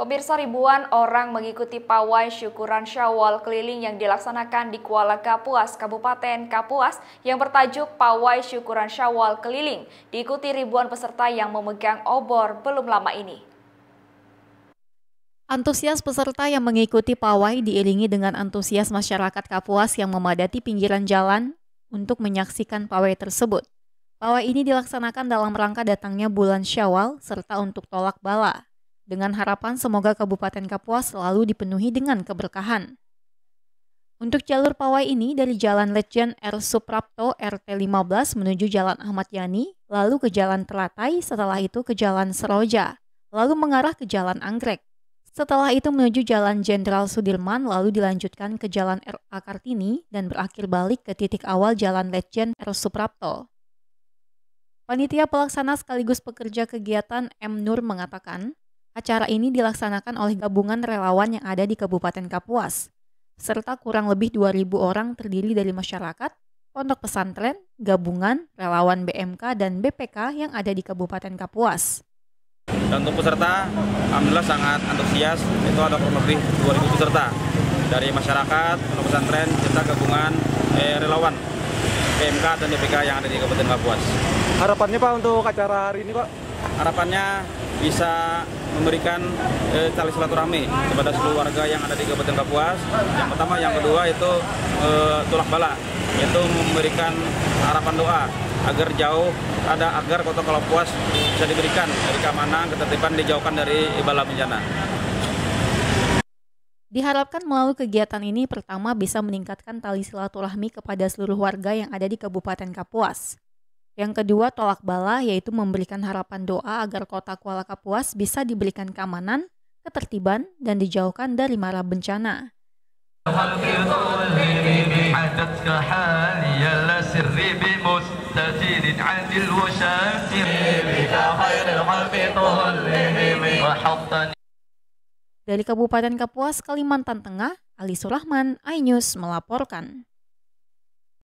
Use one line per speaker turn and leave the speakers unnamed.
Pemirsa ribuan orang mengikuti pawai syukuran Syawal keliling yang dilaksanakan di Kuala Kapuas, Kabupaten Kapuas yang bertajuk Pawai Syukuran Syawal Keliling, diikuti ribuan peserta yang memegang obor belum lama ini. Antusias peserta yang mengikuti pawai diiringi dengan antusias masyarakat Kapuas yang memadati pinggiran jalan untuk menyaksikan pawai tersebut. Pawai ini dilaksanakan dalam rangka datangnya bulan Syawal serta untuk tolak bala dengan harapan semoga Kabupaten Kapuas selalu dipenuhi dengan keberkahan. Untuk jalur pawai ini dari Jalan Legend R. Suprapto RT 15 menuju Jalan Ahmad Yani, lalu ke Jalan Teratai, setelah itu ke Jalan Seroja, lalu mengarah ke Jalan Anggrek. Setelah itu menuju Jalan Jenderal Sudirman, lalu dilanjutkan ke Jalan RA Kartini dan berakhir balik ke titik awal Jalan Legend R. Suprapto. Panitia pelaksana sekaligus pekerja kegiatan M. Nur mengatakan, Acara ini dilaksanakan oleh gabungan relawan yang ada di Kabupaten Kapuas, serta kurang lebih 2.000 orang terdiri dari masyarakat, pondok pesantren, gabungan, relawan BMK, dan BPK yang ada di Kabupaten Kapuas.
Dan untuk peserta, Alhamdulillah sangat antusias, itu ada kurang lebih 2.000 peserta dari masyarakat, pondok pesantren, serta gabungan eh, relawan BMK dan BPK yang ada di Kabupaten Kapuas. Harapannya Pak untuk acara hari ini Pak? Harapannya bisa memberikan eh, tali silaturahmi kepada seluruh warga yang ada di Kabupaten Kapuas. Yang pertama, yang kedua itu eh, tulak bala, yaitu memberikan harapan doa agar jauh ada agar kota Kapuas bisa diberikan dari keamanan, ketertiban dijauhkan dari bala bencana.
Diharapkan melalui kegiatan ini pertama bisa meningkatkan tali silaturahmi kepada seluruh warga yang ada di Kabupaten Kapuas. Yang kedua, tolak bala yaitu memberikan harapan doa agar kota Kuala Kapuas bisa diberikan keamanan, ketertiban, dan dijauhkan dari marah bencana. Dari Kabupaten Kapuas, Kalimantan Tengah, Ali Surahman, iNews melaporkan.